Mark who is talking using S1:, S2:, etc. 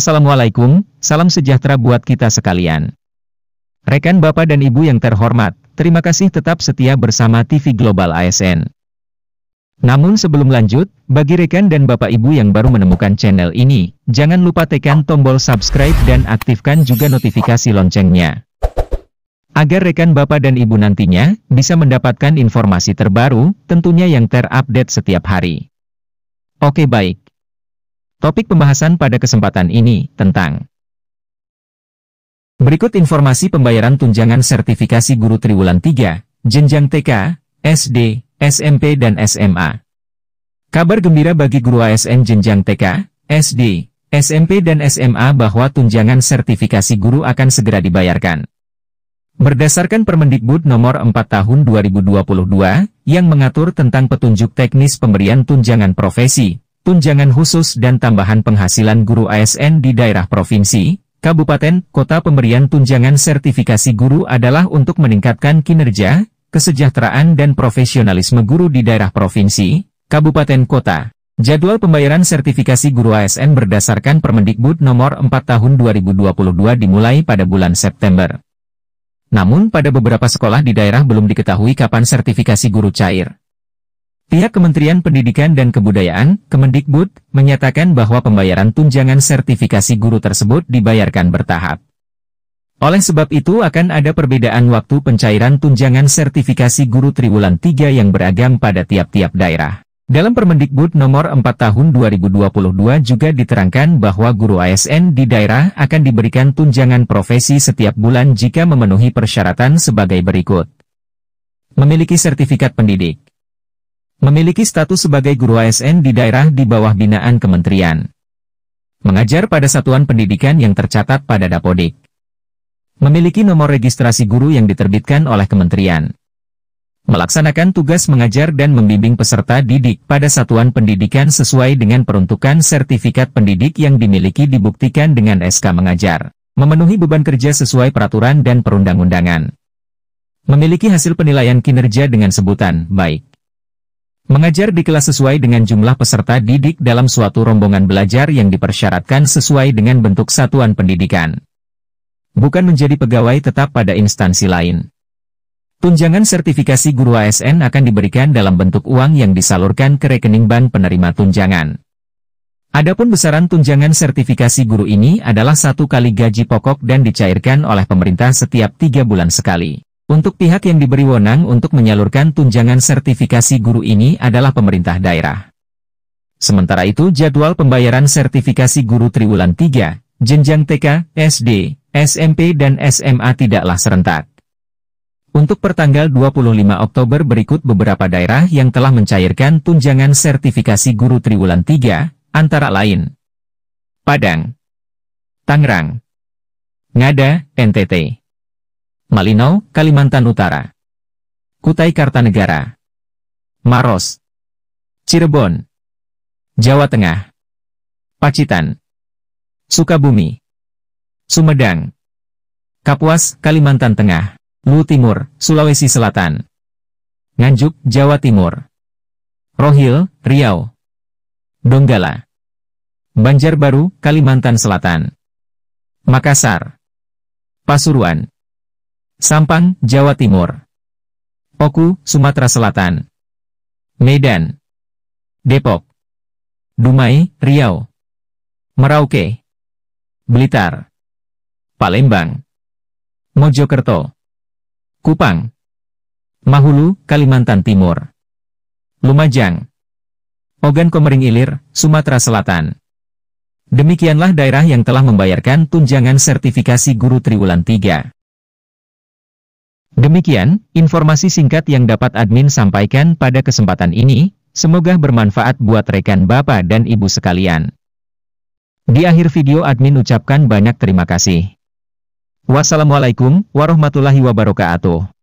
S1: Assalamualaikum, salam sejahtera buat kita sekalian. Rekan Bapak dan Ibu yang terhormat, terima kasih tetap setia bersama TV Global ASN. Namun sebelum lanjut, bagi rekan dan Bapak Ibu yang baru menemukan channel ini, jangan lupa tekan tombol subscribe dan aktifkan juga notifikasi loncengnya. Agar rekan Bapak dan Ibu nantinya bisa mendapatkan informasi terbaru, tentunya yang terupdate setiap hari. Oke baik, Topik pembahasan pada kesempatan ini tentang Berikut informasi pembayaran tunjangan sertifikasi guru triwulan 3, jenjang TK, SD, SMP dan SMA. Kabar gembira bagi guru ASN jenjang TK, SD, SMP dan SMA bahwa tunjangan sertifikasi guru akan segera dibayarkan. Berdasarkan Permendikbud nomor 4 tahun 2022 yang mengatur tentang petunjuk teknis pemberian tunjangan profesi, tunjangan khusus dan tambahan penghasilan guru ASN di daerah provinsi, kabupaten, kota pemberian tunjangan sertifikasi guru adalah untuk meningkatkan kinerja, kesejahteraan dan profesionalisme guru di daerah provinsi, kabupaten kota. Jadwal pembayaran sertifikasi guru ASN berdasarkan Permendikbud nomor 4 tahun 2022 dimulai pada bulan September. Namun pada beberapa sekolah di daerah belum diketahui kapan sertifikasi guru cair. Pihak Kementerian Pendidikan dan Kebudayaan, Kemendikbud, menyatakan bahwa pembayaran tunjangan sertifikasi guru tersebut dibayarkan bertahap. Oleh sebab itu akan ada perbedaan waktu pencairan tunjangan sertifikasi guru triwulan 3 yang beragam pada tiap-tiap daerah. Dalam Permendikbud nomor 4 tahun 2022 juga diterangkan bahwa guru ASN di daerah akan diberikan tunjangan profesi setiap bulan jika memenuhi persyaratan sebagai berikut. Memiliki sertifikat pendidik Memiliki status sebagai guru ASN di daerah di bawah binaan kementerian. Mengajar pada satuan pendidikan yang tercatat pada Dapodik. Memiliki nomor registrasi guru yang diterbitkan oleh kementerian. Melaksanakan tugas mengajar dan membimbing peserta didik pada satuan pendidikan sesuai dengan peruntukan sertifikat pendidik yang dimiliki dibuktikan dengan SK mengajar. Memenuhi beban kerja sesuai peraturan dan perundang-undangan. Memiliki hasil penilaian kinerja dengan sebutan, baik. Mengajar di kelas sesuai dengan jumlah peserta didik dalam suatu rombongan belajar yang dipersyaratkan sesuai dengan bentuk satuan pendidikan. Bukan menjadi pegawai tetap pada instansi lain. Tunjangan sertifikasi guru ASN akan diberikan dalam bentuk uang yang disalurkan ke rekening bank penerima tunjangan. Adapun besaran tunjangan sertifikasi guru ini adalah satu kali gaji pokok dan dicairkan oleh pemerintah setiap tiga bulan sekali. Untuk pihak yang diberi wonang untuk menyalurkan tunjangan sertifikasi guru ini adalah pemerintah daerah. Sementara itu jadwal pembayaran sertifikasi guru triwulan 3, jenjang TK, SD, SMP dan SMA tidaklah serentak. Untuk pertanggal 25 Oktober berikut beberapa daerah yang telah mencairkan tunjangan sertifikasi guru triwulan 3, antara lain. Padang. Tangerang. Ngada, NTT. Malinau, Kalimantan Utara. Kutai Kartanegara. Maros. Cirebon. Jawa Tengah. Pacitan. Sukabumi. Sumedang. Kapuas, Kalimantan Tengah. Lu Timur, Sulawesi Selatan. Nganjuk, Jawa Timur. Rohil, Riau. Donggala. Banjarbaru, Kalimantan Selatan. Makassar. Pasuruan. Sampang, Jawa Timur. Oku, Sumatera Selatan. Medan. Depok. Dumai, Riau. Merauke. Blitar. Palembang. Mojokerto. Kupang. Mahulu, Kalimantan Timur. Lumajang. Ogan Komering Ilir, Sumatera Selatan. Demikianlah daerah yang telah membayarkan tunjangan sertifikasi guru triwulan 3. Demikian, informasi singkat yang dapat admin sampaikan pada kesempatan ini, semoga bermanfaat buat rekan bapak dan ibu sekalian. Di akhir video admin ucapkan banyak terima kasih. Wassalamualaikum warahmatullahi wabarakatuh.